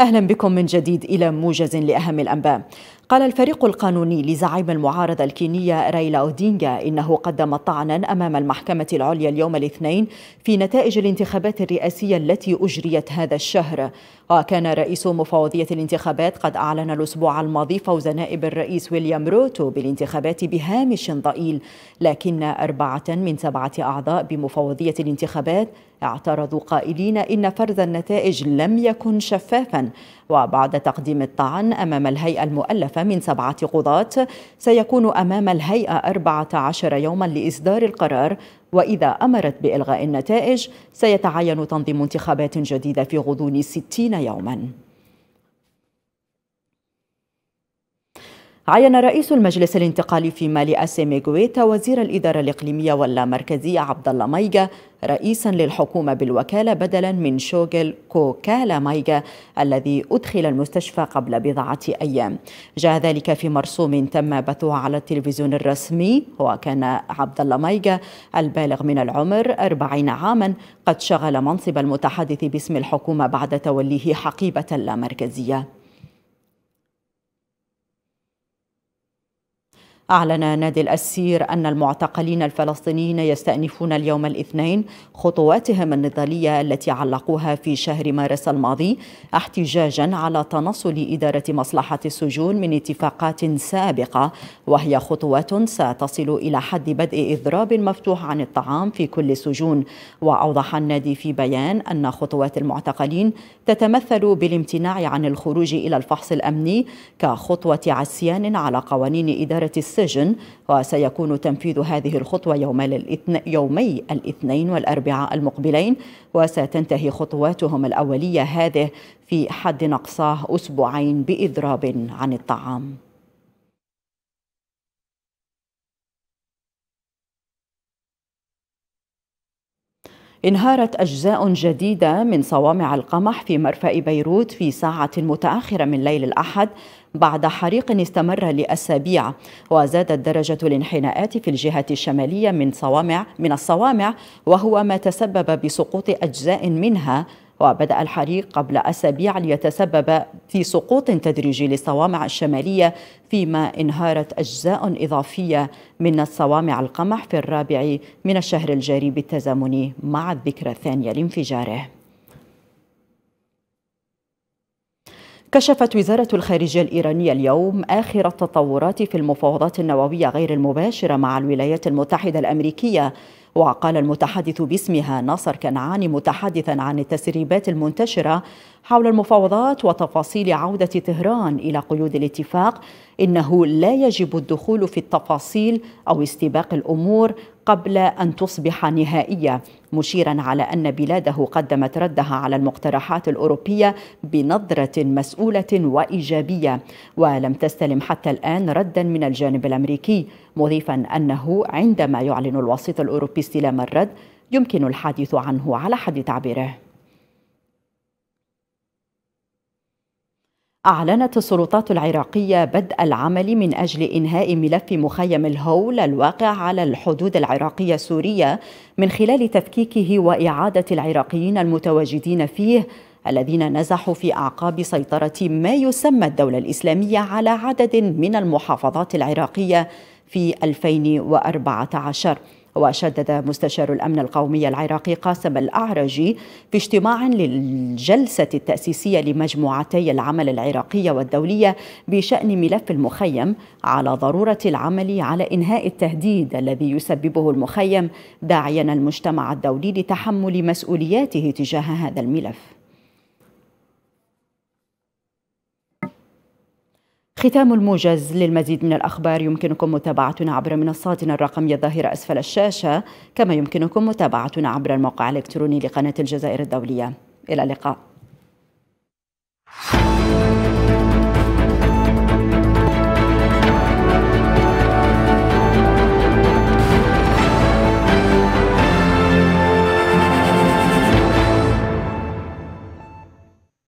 أهلا بكم من جديد إلى موجز لأهم الأنباء قال الفريق القانوني لزعيم المعارضة الكينية رايلا أودينغا إنه قدم طعنا أمام المحكمة العليا اليوم الاثنين في نتائج الانتخابات الرئاسية التي أجريت هذا الشهر وكان رئيس مفوضية الانتخابات قد أعلن الأسبوع الماضي فوز نائب الرئيس ويليام روتو بالانتخابات بهامش ضئيل لكن أربعة من سبعة أعضاء بمفوضية الانتخابات اعترضوا قائلين إن فرز النتائج لم يكن شفافا وبعد تقديم الطعن أمام الهيئة المؤلفة من سبعة قضاة سيكون أمام الهيئة 14 يوما لإصدار القرار وإذا أمرت بإلغاء النتائج سيتعين تنظيم انتخابات جديدة في غضون 60 يوماً عين رئيس المجلس الانتقالي في مالي أسيمي جويتا وزير الإدارة الإقليمية واللامركزية عبد الله مايجا رئيسا للحكومة بالوكالة بدلا من شوغل كوكالا مايجا الذي أدخل المستشفى قبل بضعة أيام جاء ذلك في مرسوم تم بثه على التلفزيون الرسمي وكان عبد الله مايجا البالغ من العمر 40 عاما قد شغل منصب المتحدث باسم الحكومة بعد توليه حقيبة اللامركزية أعلن نادي الأسير أن المعتقلين الفلسطينيين يستأنفون اليوم الاثنين خطواتهم النضالية التي علقوها في شهر مارس الماضي احتجاجا على تنصل إدارة مصلحة السجون من اتفاقات سابقة وهي خطوات ستصل إلى حد بدء إضراب مفتوح عن الطعام في كل السجون وأوضح النادي في بيان أن خطوات المعتقلين تتمثل بالامتناع عن الخروج إلى الفحص الأمني كخطوة عسيان على قوانين إدارة السجون السجن وسيكون تنفيذ هذه الخطوة يوم الاثن... يومي الاثنين والأربعاء المقبلين وستنتهي خطواتهم الأولية هذه في حد أقصاه أسبوعين بإضراب عن الطعام انهارت أجزاء جديدة من صوامع القمح في مرفأ بيروت في ساعة متأخرة من ليل الأحد بعد حريق استمر لأسابيع وزادت درجة الانحناءات في الجهة الشمالية من صوامع من الصوامع وهو ما تسبب بسقوط أجزاء منها وبدأ الحريق قبل أسابيع ليتسبب في سقوط تدريجي للصوامع الشمالية فيما انهارت أجزاء إضافية من الصوامع القمح في الرابع من الشهر الجاري بالتزامن مع الذكرى الثانية لانفجاره كشفت وزارة الخارجية الإيرانية اليوم آخر التطورات في المفاوضات النووية غير المباشرة مع الولايات المتحدة الأمريكية وقال المتحدث باسمها ناصر كنعاني متحدثا عن التسريبات المنتشرة حول المفاوضات وتفاصيل عودة طهران إلى قيود الاتفاق إنه لا يجب الدخول في التفاصيل أو استباق الأمور قبل أن تصبح نهائية مشيرا على أن بلاده قدمت ردها على المقترحات الأوروبية بنظرة مسؤولة وإيجابية ولم تستلم حتى الآن ردا من الجانب الأمريكي مضيفا أنه عندما يعلن الوسيط الأوروبي استلام الرد يمكن الحديث عنه على حد تعبيره أعلنت السلطات العراقية بدء العمل من أجل إنهاء ملف مخيم الهول الواقع على الحدود العراقية السورية من خلال تفكيكه وإعادة العراقيين المتواجدين فيه الذين نزحوا في أعقاب سيطرة ما يسمى الدولة الإسلامية على عدد من المحافظات العراقية في 2014 وشدد مستشار الأمن القومي العراقي قاسم الأعرجي في اجتماع للجلسة التأسيسية لمجموعتي العمل العراقية والدولية بشأن ملف المخيم على ضرورة العمل على إنهاء التهديد الذي يسببه المخيم داعيا المجتمع الدولي لتحمل مسؤولياته تجاه هذا الملف ختام الموجز للمزيد من الأخبار يمكنكم متابعتنا عبر منصاتنا الرقمية الظاهرة أسفل الشاشة كما يمكنكم متابعتنا عبر الموقع الإلكتروني لقناة الجزائر الدولية إلى اللقاء